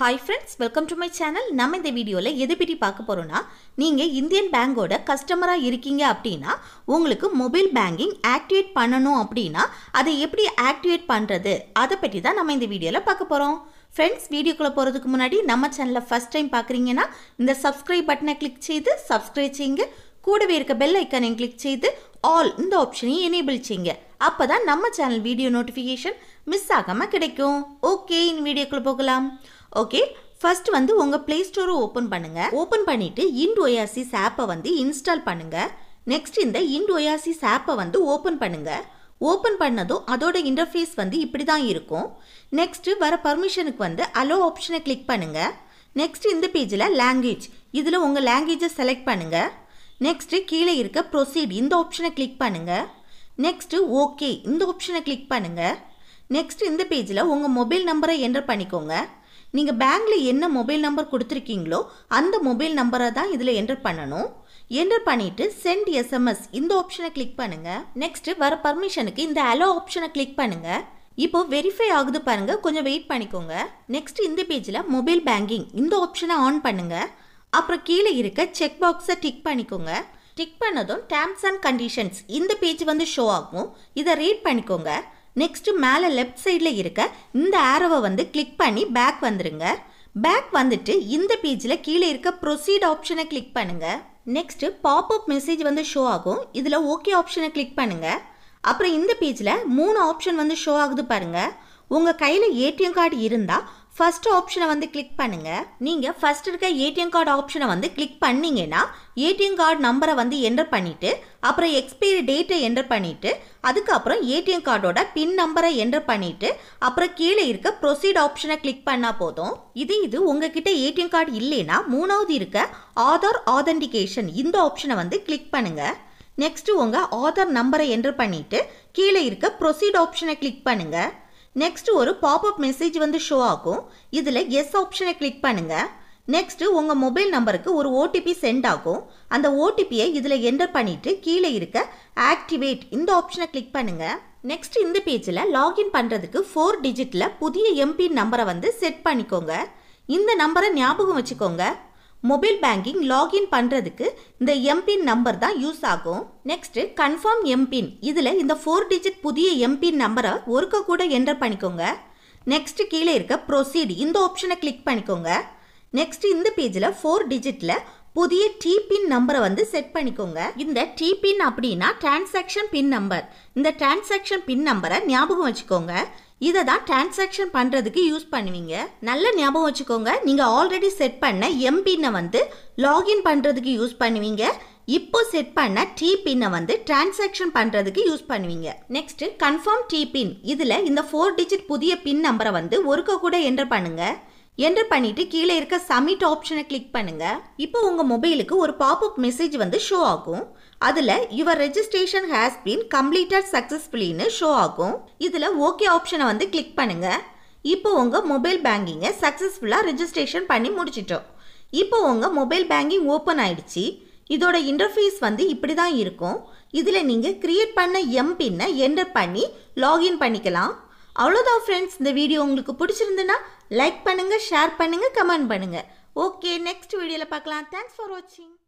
hi friends welcome to my channel நம்ம இந்த வீடியோவில் எதை பற்றி பார்க்க போகிறோன்னா நீங்கள் இந்தியன் பேங்கோட கஸ்டமராக இருக்கீங்க அப்படின்னா உங்களுக்கு மொபைல் பேங்கிங் ஆக்டிவேட் பண்ணணும் அப்படின்னா அதை எப்படி ஆக்டிவேட் பண்ணுறது அதை பற்றி தான் நம்ம இந்த வீடியோவில் பார்க்க போகிறோம் ஃப்ரெண்ட்ஸ் வீடியோக்குள்ளே போகிறதுக்கு முன்னாடி நம்ம சேனலில் ஃபஸ்ட் டைம் பார்க்குறீங்கன்னா இந்த சப்ஸ்கிரைப் பட்டனை கிளிக் செய்து சப்ஸ்கிரைப் செய்யுங்க கூடவே இருக்க பெல் ஐக்கானையும் கிளிக் செய்து ஆல் இந்த ஆப்ஷனையும் எனேபிள் செய்யுங்க அப்போ தான் நம்ம சேனல் வீடியோ நோட்டிஃபிகேஷன் மிஸ் ஆகாமல் கிடைக்கும் ஓகே இந்த வீடியோக்குள்ளே போகலாம் ஓகே ஃபர்ஸ்ட் வந்து உங்கள் ப்ளே ஸ்டோரை ஓப்பன் பண்ணுங்கள் ஓப்பன் பண்ணிவிட்டு இண்ட் ஒயாசிஸ் ஆப்பை வந்து இன்ஸ்டால் பண்ணுங்கள் நெக்ஸ்ட் இந்த இண்ட் ஒயாசிஸ் ஆப்பை வந்து ஓப்பன் பண்ணுங்கள் ஓப்பன் பண்ணதும் அதோட இன்டர்ஃபேஸ் வந்து இப்படி தான் இருக்கும் நெக்ஸ்ட்டு வர பர்மிஷனுக்கு வந்து அலோ ஆப்ஷனை கிளிக் பண்ணுங்கள் நெக்ஸ்ட் இந்த பேஜில் லாங்குவேஜ் இதில் உங்கள் லாங்குவேஜை செலக்ட் பண்ணுங்கள் நெக்ஸ்ட்டு கீழே இருக்க ப்ரொசீட் இந்த ஆப்ஷனை கிளிக் பண்ணுங்கள் நெக்ஸ்ட்டு ஓகே இந்த ஆப்ஷனை கிளிக் பண்ணுங்கள் நெக்ஸ்ட் இந்த பேஜில் உங்கள் மொபைல் நம்பரை என்டர் பண்ணிக்கோங்க நீங்கள் பேங்கில் என்ன மொபைல் நம்பர் கொடுத்துருக்கீங்களோ அந்த மொபைல் நம்பரை தான் இதில் என்டர் பண்ணணும் என்டர் பண்ணிவிட்டு சென்ட் எஸ்எம்எஸ் இந்த ஆப்ஷனை கிளிக் பண்ணுங்கள் நெக்ஸ்ட்டு வர பர்மிஷனுக்கு இந்த அலோ ஆப்ஷனை கிளிக் பண்ணுங்கள் இப்போ வெரிஃபை ஆகுது பாருங்கள் கொஞ்சம் வெயிட் பண்ணிக்கோங்க நெக்ஸ்ட் இந்த பேஜில் மொபைல் பேங்கிங் இந்த ஆப்ஷனை ஆன் பண்ணுங்கள் அப்புறம் கீழே இருக்க செக் பாக்ஸை டிக் பண்ணிக்கோங்க டிக் பண்ணதும் டேர்ம்ஸ் அண்ட் கண்டிஷன்ஸ் இந்த பேஜ் வந்து ஷோ ஆகும் இதை ரீட் பண்ணிக்கோங்க நெக்ஸ்ட்டு மேலே லெஃப்ட் சைடில் இருக்க இந்த ஆரோவை வந்து கிளிக் பண்ணி பேக் வந்துடுங்க பேக் வந்துட்டு இந்த பேஜில் கீழே இருக்க ப்ரொசீட் ஆப்ஷனை கிளிக் பண்ணுங்கள் நெக்ஸ்ட்டு பாப்அப் மெசேஜ் வந்து ஷோ ஆகும் இதில் ஓகே ஆப்ஷனை கிளிக் பண்ணுங்கள் அப்புறம் இந்த பேஜில் மூணு ஆப்ஷன் வந்து ஷோ ஆகுது பாருங்கள் உங்கள் கையில் ஏடிஎம் கார்டு இருந்தால் ஃபர்ஸ்ட் ஆப்ஷனை வந்து கிளிக் பண்ணுங்கள் நீங்கள் ஃபர்ஸ்ட் இருக்க ஏடிஎம் கார்டு ஆப்ஷனை வந்து கிளிக் பண்ணீங்கன்னா ஏடிஎம் கார்டு நம்பரை வந்து என்டர் பண்ணிவிட்டு அப்புறம் எக்ஸ்பைரி டேட்டை என்டர் பண்ணிவிட்டு அதுக்கப்புறம் ஏடிஎம் கார்டோட பின் நம்பரை என்டர் பண்ணிவிட்டு அப்புறம் கீழே இருக்க ப்ரொசீட் ஆப்ஷனை கிளிக் பண்ணால் போதும் இது இது உங்ககிட்ட ஏடிஎம் கார்டு இல்லைன்னா மூணாவது இருக்க ஆதார் ஆதென்டிகேஷன் இந்த ஆப்ஷனை வந்து கிளிக் பண்ணுங்கள் நெக்ஸ்ட்டு உங்கள் ஆதார் நம்பரை என்டர் பண்ணிவிட்டு கீழே இருக்க ப்ரொசீட் ஆப்ஷனை கிளிக் பண்ணுங்கள் நெக்ஸ்ட் ஒரு பாப்அப் மெசேஜ் வந்து ஷோ ஆகும் இதில் எஸ் ஆப்ஷனை கிளிக் பண்ணுங்கள் நெக்ஸ்ட்டு உங்கள் மொபைல் நம்பருக்கு ஒரு ஓடிபி சென்ட் ஆகும் அந்த ஓடிபியை இதில் என்டர் பண்ணிவிட்டு கீழே இருக்க ஆக்டிவேட் இந்த ஆப்ஷனை கிளிக் பண்ணுங்கள் நெக்ஸ்ட் இந்த பேஜில் லாகின் பண்ணுறதுக்கு ஃபோர் டிஜிட்டில் புதிய எம்பி நம்பரை வந்து செட் பண்ணிக்கோங்க இந்த நம்பரை ஞாபகம் வச்சுக்கோங்க மொபைல் பேங்கிங் லாகின் பண்ணுறதுக்கு இந்த எம்பின் நம்பர் தான் யூஸ் ஆகும் நெக்ஸ்ட்டு கன்ஃபார்ம் எம்பின் இதில் இந்த ஃபோர் டிஜிட் புதிய எம்பின் நம்பரை ஒருக்க கூட என்டர் பண்ணிக்கோங்க நெக்ஸ்ட் கீழே இருக்க ப்ரொசீட் இந்த ஆப்ஷனை கிளிக் பண்ணிக்கோங்க நெக்ஸ்ட் இந்த பேஜில் ஃபோர் டிஜிட்டில் புதிய டிபின் நம்பரை வந்து செட் பண்ணிக்கோங்க இந்த டிபின் அப்படின்னா டிரான்சாக்ஷன் பின் நம்பர் இந்த டிரான்சாக்ஷன் பின் நம்பரை ஞாபகம் வச்சுக்கோங்க இதை தான் டிரான்சாக்ஷன் பண்ணுறதுக்கு யூஸ் பண்ணுவீங்க நல்ல ஞாபகம் வச்சுக்கோங்க நீங்கள் ஆல்ரெடி செட் பண்ண எம்பின்னை வந்து லாகின் பண்ணுறதுக்கு யூஸ் பண்ணுவீங்க இப்போ செட் பண்ண டிபின்னை வந்து டிரான்சாக்ஷன் பண்ணுறதுக்கு யூஸ் பண்ணுவீங்க நெக்ஸ்ட்டு கன்ஃபார்ம் டிபின் இதில் இந்த ஃபோர் டிஜிட் புதிய பின் நம்பரை வந்து ஒருக்க கூட என்டர் பண்ணுங்கள் என்டர் பண்ணிவிட்டு கீழே இருக்க சப்மிட் ஆப்ஷனை கிளிக் பண்ணுங்கள் இப்போ உங்கள் மொபைலுக்கு ஒரு அப் மெசேஜ் வந்து ஷோ ஆகும் அதில் your registration has been completed சக்ஸஸ்ஃபுல்லின்னு ஷோ ஆகும் இதில் ஓகே ஆப்ஷனை வந்து கிளிக் பண்ணுங்கள் இப்போ உங்கள் மொபைல் பேங்கிங்கை சக்ஸஸ்ஃபுல்லாக ரெஜிஸ்ட்ரேஷன் பண்ணி முடிச்சிட்டோம் இப்போ உங்கள் மொபைல் பேங்கிங் ஓப்பன் ஆயிடுச்சு இதோட இன்டர்ஃபேஸ் வந்து இப்படி தான் இருக்கும் இதில் நீங்கள் க்ரியேட் பண்ண எம்பின்னை என்டர் பண்ணி லாகின் பண்ணிக்கலாம் அவ்வளோதான் ஃப்ரெண்ட்ஸ் இந்த வீடியோ உங்களுக்கு பிடிச்சிருந்துன்னா லைக் பண்ணுங்கள் ஷேர் பண்ணுங்கள் கமெண்ட் பண்ணுங்கள் ஓகே நெக்ஸ்ட் வீடியோவில் பார்க்கலாம் தேங்க்ஸ் ஃபார் வாட்சிங்